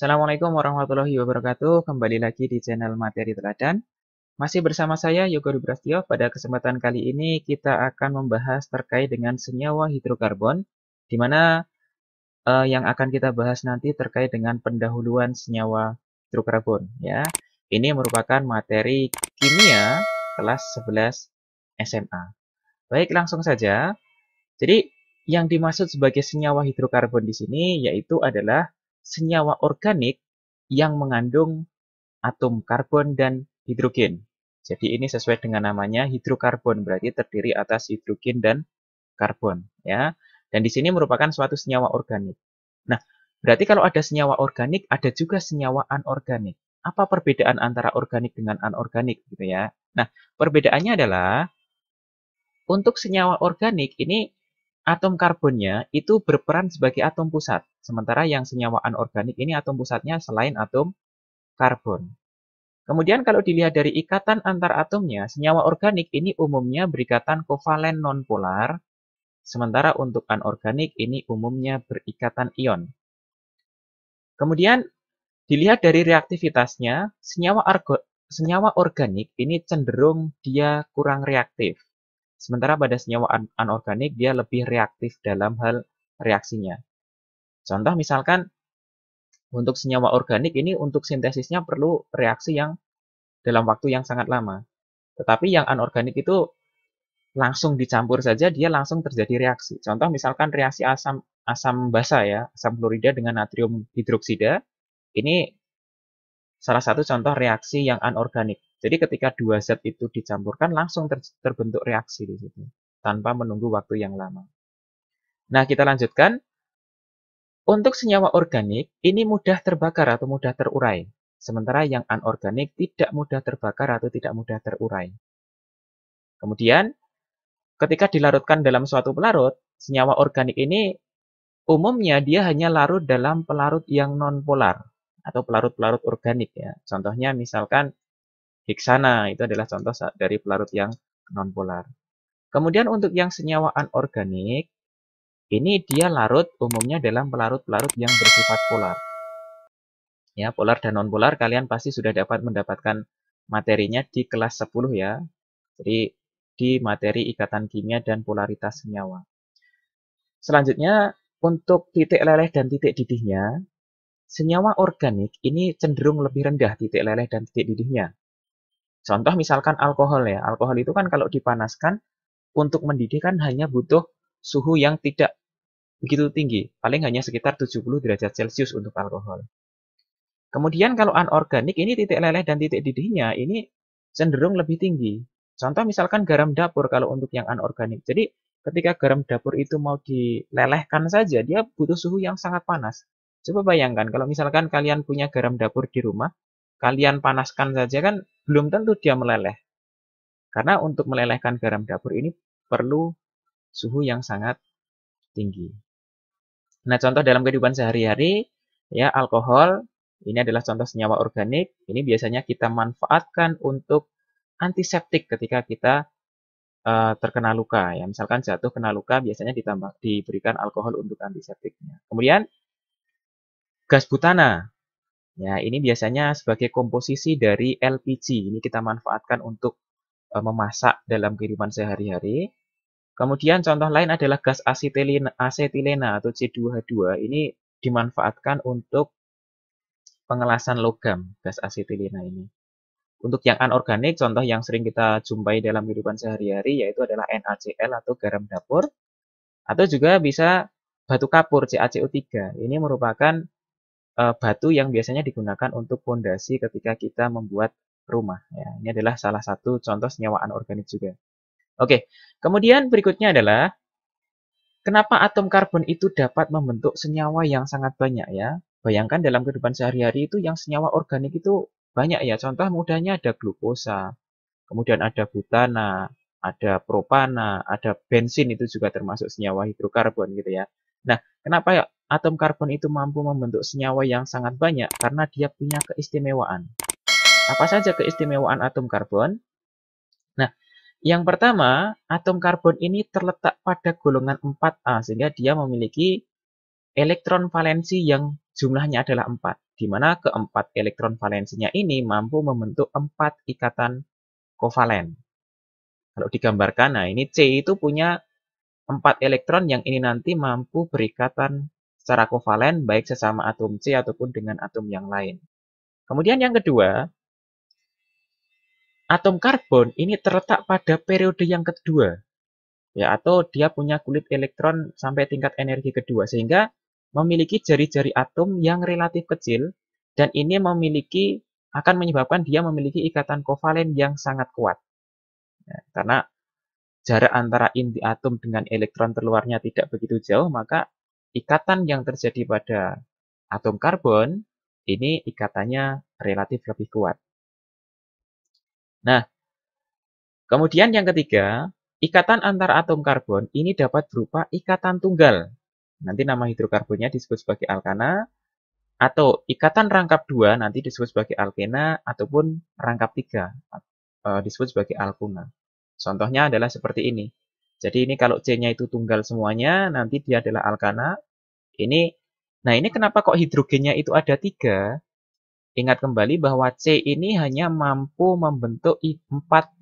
Assalamualaikum warahmatullahi wabarakatuh. Kembali lagi di channel Materi Teladan. Masih bersama saya Yogo Rubrastio. Pada kesempatan kali ini kita akan membahas terkait dengan senyawa hidrokarbon di mana eh, yang akan kita bahas nanti terkait dengan pendahuluan senyawa hidrokarbon ya. Ini merupakan materi kimia kelas 11 SMA. Baik, langsung saja. Jadi, yang dimaksud sebagai senyawa hidrokarbon di sini yaitu adalah senyawa organik yang mengandung atom karbon dan hidrogen. Jadi ini sesuai dengan namanya hidrokarbon, berarti terdiri atas hidrogen dan karbon. ya. Dan di sini merupakan suatu senyawa organik. Nah, berarti kalau ada senyawa organik, ada juga senyawa anorganik. Apa perbedaan antara organik dengan anorganik gitu ya? Nah, perbedaannya adalah untuk senyawa organik ini atom karbonnya itu berperan sebagai atom pusat. Sementara yang senyawa anorganik ini atom pusatnya selain atom karbon. Kemudian kalau dilihat dari ikatan antar atomnya, senyawa organik ini umumnya berikatan kovalen nonpolar, sementara untuk anorganik ini umumnya berikatan ion. Kemudian dilihat dari reaktivitasnya, senyawa, argo, senyawa organik ini cenderung dia kurang reaktif. Sementara pada senyawa anorganik dia lebih reaktif dalam hal reaksinya. Contoh misalkan untuk senyawa organik ini untuk sintesisnya perlu reaksi yang dalam waktu yang sangat lama. Tetapi yang anorganik itu langsung dicampur saja dia langsung terjadi reaksi. Contoh misalkan reaksi asam asam basa ya, asam klorida dengan natrium hidroksida. Ini salah satu contoh reaksi yang anorganik. Jadi ketika dua zat itu dicampurkan langsung ter, terbentuk reaksi di situ tanpa menunggu waktu yang lama. Nah, kita lanjutkan untuk senyawa organik, ini mudah terbakar atau mudah terurai, sementara yang anorganik tidak mudah terbakar atau tidak mudah terurai. Kemudian, ketika dilarutkan dalam suatu pelarut, senyawa organik ini umumnya dia hanya larut dalam pelarut yang nonpolar atau pelarut-pelarut organik ya. Contohnya misalkan hiksana itu adalah contoh dari pelarut yang nonpolar. Kemudian untuk yang senyawa anorganik ini dia larut umumnya dalam pelarut-pelarut yang bersifat polar. Ya, polar dan nonpolar kalian pasti sudah dapat mendapatkan materinya di kelas 10 ya. Jadi di materi ikatan kimia dan polaritas senyawa. Selanjutnya, untuk titik leleh dan titik didihnya, senyawa organik ini cenderung lebih rendah titik leleh dan titik didihnya. Contoh misalkan alkohol ya. Alkohol itu kan kalau dipanaskan untuk mendidih kan hanya butuh suhu yang tidak begitu tinggi, paling hanya sekitar 70 derajat Celcius untuk alkohol. Kemudian kalau anorganik ini titik leleh dan titik didihnya ini cenderung lebih tinggi. Contoh misalkan garam dapur kalau untuk yang anorganik. Jadi ketika garam dapur itu mau dilelehkan saja dia butuh suhu yang sangat panas. Coba bayangkan kalau misalkan kalian punya garam dapur di rumah, kalian panaskan saja kan belum tentu dia meleleh. Karena untuk melelehkan garam dapur ini perlu suhu yang sangat tinggi. Nah, contoh dalam kehidupan sehari-hari, ya alkohol, ini adalah contoh senyawa organik. Ini biasanya kita manfaatkan untuk antiseptik ketika kita uh, terkena luka. Ya, misalkan jatuh kena luka, biasanya ditambah diberikan alkohol untuk antiseptiknya. Kemudian gas butana. Ya, ini biasanya sebagai komposisi dari LPG. Ini kita manfaatkan untuk uh, memasak dalam kehidupan sehari-hari. Kemudian contoh lain adalah gas asetilena, asetilena atau C2H2. Ini dimanfaatkan untuk pengelasan logam gas asetilena ini. Untuk yang anorganik, contoh yang sering kita jumpai dalam kehidupan sehari-hari yaitu adalah NaCl atau garam dapur. Atau juga bisa batu kapur CaCO3. Ini merupakan uh, batu yang biasanya digunakan untuk fondasi ketika kita membuat rumah. Ya, ini adalah salah satu contoh senyawa anorganik juga. Oke, kemudian berikutnya adalah kenapa atom karbon itu dapat membentuk senyawa yang sangat banyak ya. Bayangkan dalam kehidupan sehari-hari itu yang senyawa organik itu banyak ya. Contoh mudahnya ada glukosa, kemudian ada butana, ada propana, ada bensin itu juga termasuk senyawa hidrokarbon gitu ya. Nah, kenapa ya atom karbon itu mampu membentuk senyawa yang sangat banyak? Karena dia punya keistimewaan. Apa saja keistimewaan atom karbon? Yang pertama, atom karbon ini terletak pada golongan 4A sehingga dia memiliki elektron valensi yang jumlahnya adalah 4, di mana keempat elektron valensinya ini mampu membentuk 4 ikatan kovalen. Kalau digambarkan, nah ini C itu punya 4 elektron yang ini nanti mampu berikatan secara kovalen baik sesama atom C ataupun dengan atom yang lain. Kemudian yang kedua, atom karbon ini terletak pada periode yang kedua ya atau dia punya kulit elektron sampai tingkat energi kedua sehingga memiliki jari-jari atom yang relatif kecil dan ini memiliki akan menyebabkan dia memiliki ikatan kovalen yang sangat kuat ya, karena jarak antara inti atom dengan elektron terluarnya tidak begitu jauh maka ikatan yang terjadi pada atom karbon ini ikatannya relatif lebih kuat Nah, kemudian yang ketiga, ikatan antar atom karbon ini dapat berupa ikatan tunggal. Nanti nama hidrokarbonnya disebut sebagai alkana, atau ikatan rangkap dua nanti disebut sebagai alkena, ataupun rangkap tiga eh, disebut sebagai alkuna. Contohnya adalah seperti ini. Jadi ini kalau C-nya itu tunggal semuanya, nanti dia adalah alkana. Ini, nah ini kenapa kok hidrogennya itu ada tiga? Ingat kembali bahwa C ini hanya mampu membentuk 4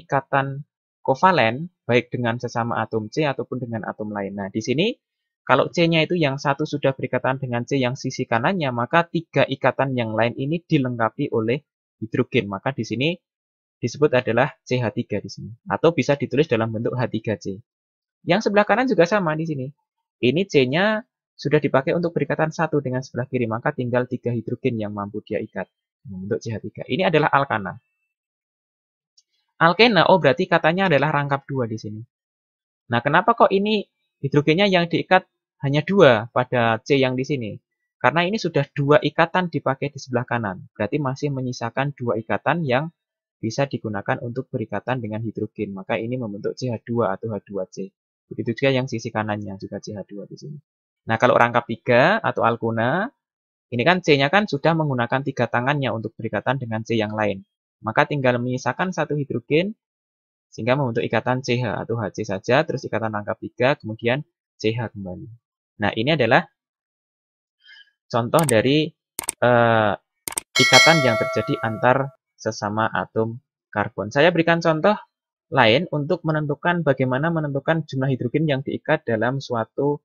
ikatan kovalen, baik dengan sesama atom C ataupun dengan atom lain. Nah, di sini kalau C-nya itu yang satu sudah berikatan dengan C yang sisi kanannya, maka tiga ikatan yang lain ini dilengkapi oleh hidrogen. Maka di sini disebut adalah CH3 di sini. Atau bisa ditulis dalam bentuk H3C. Yang sebelah kanan juga sama di sini. Ini C-nya sudah dipakai untuk berikatan satu dengan sebelah kiri, maka tinggal tiga hidrogen yang mampu dia ikat membentuk nah, CH3. Ini adalah alkana. Alkena, oh berarti katanya adalah rangkap dua di sini. Nah, kenapa kok ini hidrogennya yang diikat hanya dua pada C yang di sini? Karena ini sudah dua ikatan dipakai di sebelah kanan. Berarti masih menyisakan dua ikatan yang bisa digunakan untuk berikatan dengan hidrogen. Maka ini membentuk CH2 atau H2C. Begitu juga yang sisi kanannya juga CH2 di sini. Nah, kalau rangkap 3 atau alkuna, ini kan C-nya kan sudah menggunakan tiga tangannya untuk berikatan dengan C yang lain. Maka tinggal menyisakan satu hidrogen sehingga membentuk ikatan CH atau HC saja, terus ikatan rangkap 3, kemudian CH kembali. Nah, ini adalah contoh dari uh, ikatan yang terjadi antar sesama atom karbon. Saya berikan contoh lain untuk menentukan bagaimana menentukan jumlah hidrogen yang diikat dalam suatu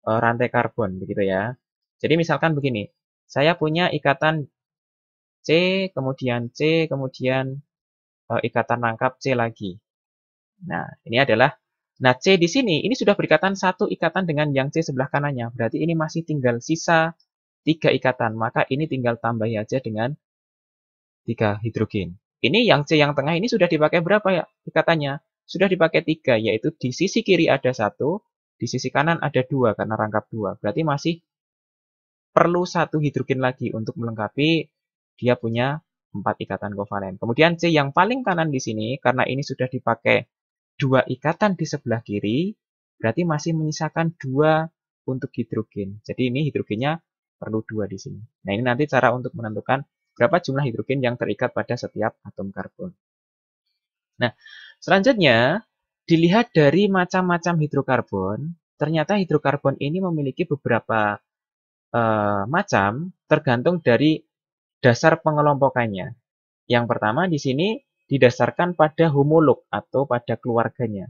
Eh, rantai karbon begitu ya. Jadi misalkan begini, saya punya ikatan C kemudian C kemudian eh, ikatan rangkap C lagi. Nah, ini adalah nah C di sini ini sudah berikatan satu ikatan dengan yang C sebelah kanannya. Berarti ini masih tinggal sisa tiga ikatan, maka ini tinggal tambahi aja dengan tiga hidrogen. Ini yang C yang tengah ini sudah dipakai berapa ya ikatannya? Sudah dipakai tiga, yaitu di sisi kiri ada satu, di sisi kanan ada dua karena rangkap dua. Berarti masih perlu satu hidrogen lagi untuk melengkapi dia punya empat ikatan kovalen. Kemudian C yang paling kanan di sini karena ini sudah dipakai dua ikatan di sebelah kiri, berarti masih menyisakan dua untuk hidrogen. Jadi ini hidrogennya perlu dua di sini. Nah ini nanti cara untuk menentukan berapa jumlah hidrogen yang terikat pada setiap atom karbon. Nah, selanjutnya Dilihat dari macam-macam hidrokarbon, ternyata hidrokarbon ini memiliki beberapa uh, macam tergantung dari dasar pengelompokannya. Yang pertama di sini didasarkan pada homolog atau pada keluarganya.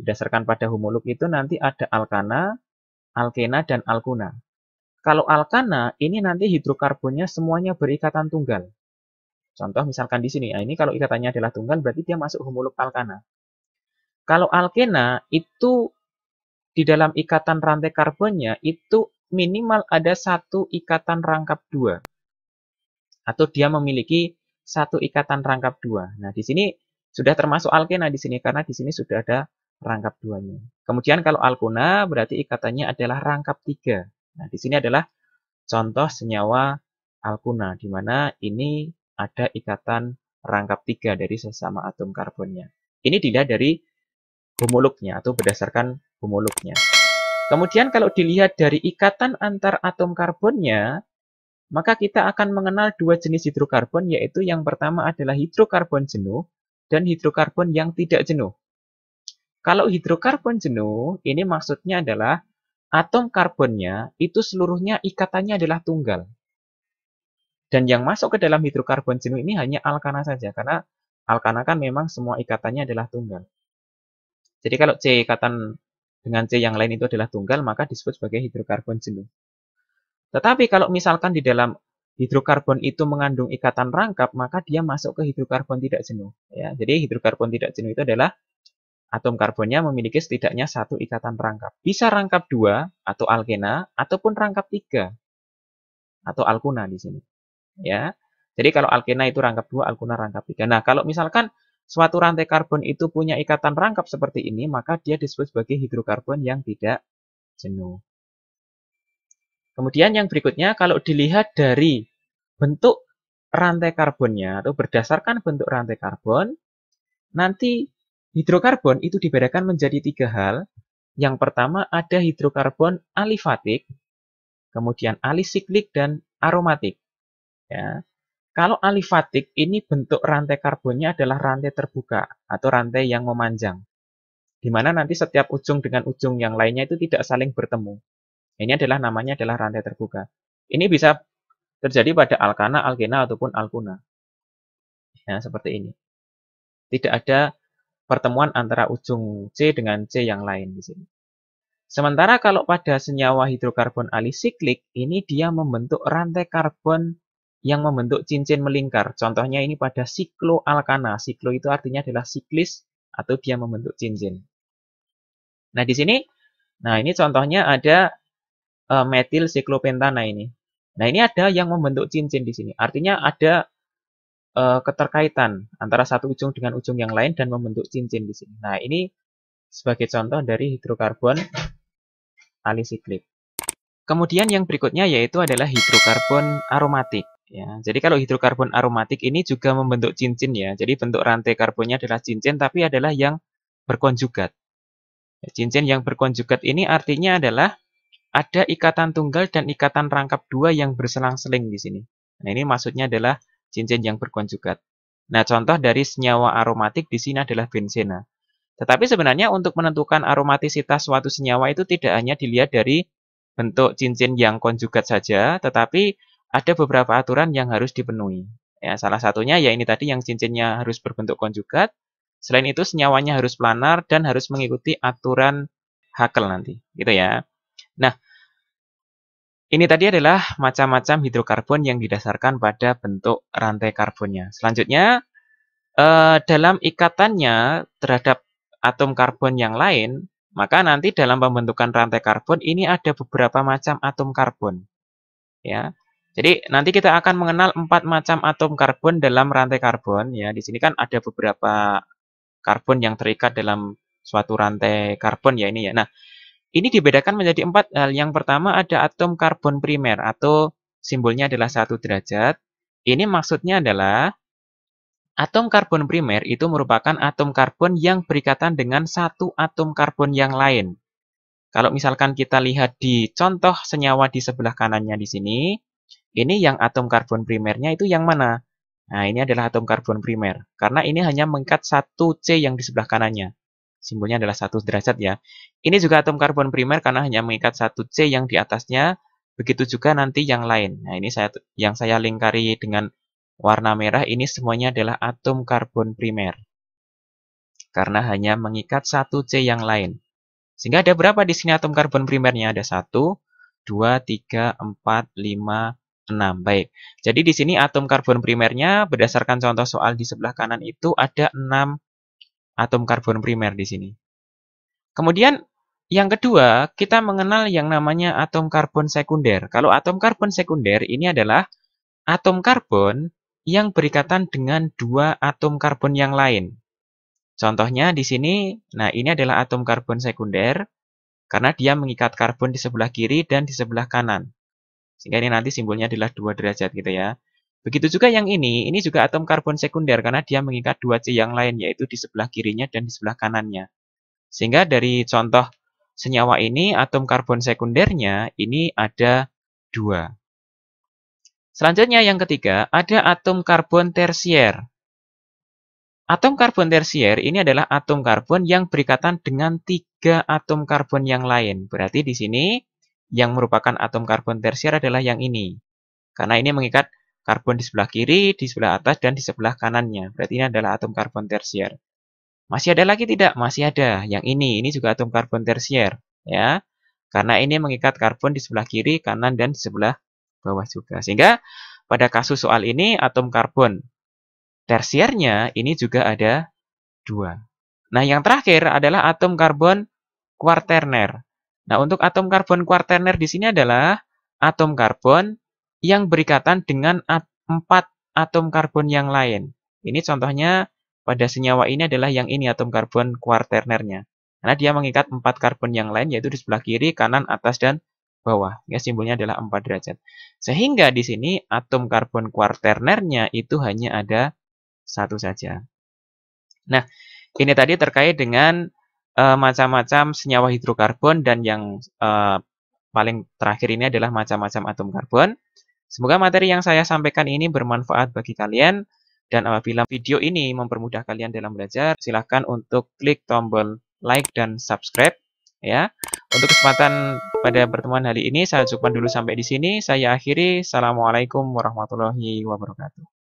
Didasarkan pada homolog itu nanti ada alkana, alkena, dan alkuna. Kalau alkana, ini nanti hidrokarbonnya semuanya berikatan tunggal. Contoh misalkan di sini, ya, ini kalau ikatannya adalah tunggal, berarti dia masuk homolog alkana. Kalau alkena itu di dalam ikatan rantai karbonnya itu minimal ada satu ikatan rangkap dua atau dia memiliki satu ikatan rangkap dua. Nah di sini sudah termasuk alkena di sini karena di sini sudah ada rangkap duanya. Kemudian kalau alkona berarti ikatannya adalah rangkap tiga. Nah di sini adalah contoh senyawa alkuna di mana ini ada ikatan rangkap tiga dari sesama atom karbonnya. Ini dilihat dari homolognya atau berdasarkan homolognya. Kemudian kalau dilihat dari ikatan antar atom karbonnya, maka kita akan mengenal dua jenis hidrokarbon, yaitu yang pertama adalah hidrokarbon jenuh dan hidrokarbon yang tidak jenuh. Kalau hidrokarbon jenuh, ini maksudnya adalah atom karbonnya itu seluruhnya ikatannya adalah tunggal. Dan yang masuk ke dalam hidrokarbon jenuh ini hanya alkana saja, karena alkana kan memang semua ikatannya adalah tunggal. Jadi kalau C ikatan dengan C yang lain itu adalah tunggal, maka disebut sebagai hidrokarbon jenuh. Tetapi kalau misalkan di dalam hidrokarbon itu mengandung ikatan rangkap, maka dia masuk ke hidrokarbon tidak jenuh. Ya, jadi hidrokarbon tidak jenuh itu adalah atom karbonnya memiliki setidaknya satu ikatan rangkap. Bisa rangkap dua atau alkena ataupun rangkap tiga atau alkuna di sini. Ya. Jadi kalau alkena itu rangkap dua, alkuna rangkap tiga. Nah, kalau misalkan suatu rantai karbon itu punya ikatan rangkap seperti ini, maka dia disebut sebagai hidrokarbon yang tidak jenuh. Kemudian yang berikutnya, kalau dilihat dari bentuk rantai karbonnya, atau berdasarkan bentuk rantai karbon, nanti hidrokarbon itu dibedakan menjadi tiga hal. Yang pertama ada hidrokarbon alifatik, kemudian alisiklik, dan aromatik. Ya. Kalau alifatik, ini bentuk rantai karbonnya adalah rantai terbuka atau rantai yang memanjang, di mana nanti setiap ujung dengan ujung yang lainnya itu tidak saling bertemu. Ini adalah namanya adalah rantai terbuka. Ini bisa terjadi pada alkana, alkena, ataupun alkuna. Ya, seperti ini. Tidak ada pertemuan antara ujung C dengan C yang lain di sini. Sementara kalau pada senyawa hidrokarbon alisiklik, ini dia membentuk rantai karbon yang membentuk cincin melingkar. Contohnya ini pada sikloalkana. Siklo itu artinya adalah siklis atau dia membentuk cincin. Nah, di sini nah ini contohnya ada e, metil siklopentana ini. Nah, ini ada yang membentuk cincin di sini. Artinya ada e, keterkaitan antara satu ujung dengan ujung yang lain dan membentuk cincin di sini. Nah, ini sebagai contoh dari hidrokarbon alisiklik. Kemudian yang berikutnya yaitu adalah hidrokarbon aromatik. Ya, jadi kalau hidrokarbon aromatik ini juga membentuk cincin ya. Jadi bentuk rantai karbonnya adalah cincin tapi adalah yang berkonjugat. Ya, cincin yang berkonjugat ini artinya adalah ada ikatan tunggal dan ikatan rangkap dua yang berselang-seling di sini. Nah, ini maksudnya adalah cincin yang berkonjugat. Nah, contoh dari senyawa aromatik di sini adalah benzena. Tetapi sebenarnya untuk menentukan aromatisitas suatu senyawa itu tidak hanya dilihat dari bentuk cincin yang konjugat saja, tetapi ada beberapa aturan yang harus dipenuhi. Ya, salah satunya ya ini tadi yang cincinnya harus berbentuk konjugat. Selain itu senyawanya harus planar dan harus mengikuti aturan Hakel nanti, gitu ya. Nah, ini tadi adalah macam-macam hidrokarbon yang didasarkan pada bentuk rantai karbonnya. Selanjutnya, eh, dalam ikatannya terhadap atom karbon yang lain, maka nanti dalam pembentukan rantai karbon ini ada beberapa macam atom karbon. Ya, jadi nanti kita akan mengenal empat macam atom karbon dalam rantai karbon ya. Di sini kan ada beberapa karbon yang terikat dalam suatu rantai karbon ya ini ya. Nah, ini dibedakan menjadi empat hal. Nah, yang pertama ada atom karbon primer atau simbolnya adalah satu derajat. Ini maksudnya adalah atom karbon primer itu merupakan atom karbon yang berikatan dengan satu atom karbon yang lain. Kalau misalkan kita lihat di contoh senyawa di sebelah kanannya di sini, ini yang atom karbon primernya itu yang mana? Nah, ini adalah atom karbon primer. Karena ini hanya mengikat satu c yang di sebelah kanannya. Simbolnya adalah satu derajat ya. Ini juga atom karbon primer karena hanya mengikat satu c yang di atasnya. Begitu juga nanti yang lain. Nah, ini saya yang saya lingkari dengan warna merah ini semuanya adalah atom karbon primer. Karena hanya mengikat satu c yang lain. Sehingga ada berapa di sini atom karbon primernya? Ada 1, 2, 3, 4, 5, 6. Baik. Jadi di sini atom karbon primernya berdasarkan contoh soal di sebelah kanan itu ada 6 atom karbon primer di sini. Kemudian yang kedua, kita mengenal yang namanya atom karbon sekunder. Kalau atom karbon sekunder ini adalah atom karbon yang berikatan dengan dua atom karbon yang lain. Contohnya di sini, nah ini adalah atom karbon sekunder karena dia mengikat karbon di sebelah kiri dan di sebelah kanan. Sehingga ini nanti simbolnya adalah 2 derajat gitu ya. Begitu juga yang ini, ini juga atom karbon sekunder karena dia mengikat 2C yang lain yaitu di sebelah kirinya dan di sebelah kanannya. Sehingga dari contoh senyawa ini, atom karbon sekundernya ini ada 2. Selanjutnya yang ketiga, ada atom karbon tersier. Atom karbon tersier ini adalah atom karbon yang berikatan dengan tiga atom karbon yang lain. Berarti di sini yang merupakan atom karbon tersier adalah yang ini. Karena ini mengikat karbon di sebelah kiri, di sebelah atas, dan di sebelah kanannya. Berarti ini adalah atom karbon tersier. Masih ada lagi tidak? Masih ada. Yang ini, ini juga atom karbon tersier. ya. Karena ini mengikat karbon di sebelah kiri, kanan, dan di sebelah bawah juga. Sehingga pada kasus soal ini, atom karbon tersiernya ini juga ada dua. Nah, yang terakhir adalah atom karbon kuarterner. Nah, untuk atom karbon kuartener di sini adalah atom karbon yang berikatan dengan 4 empat atom karbon yang lain. Ini contohnya pada senyawa ini adalah yang ini atom karbon kuarternernya. Karena dia mengikat empat karbon yang lain yaitu di sebelah kiri, kanan, atas, dan bawah. Ya, simbolnya adalah 4 derajat. Sehingga di sini atom karbon kuarternernya itu hanya ada satu saja. Nah, ini tadi terkait dengan uh, macam-macam senyawa hidrokarbon dan yang uh, paling terakhir ini adalah macam-macam atom karbon. Semoga materi yang saya sampaikan ini bermanfaat bagi kalian dan apabila video ini mempermudah kalian dalam belajar, silahkan untuk klik tombol like dan subscribe ya. Untuk kesempatan pada pertemuan hari ini saya cukupkan dulu sampai di sini. Saya akhiri. Assalamualaikum warahmatullahi wabarakatuh.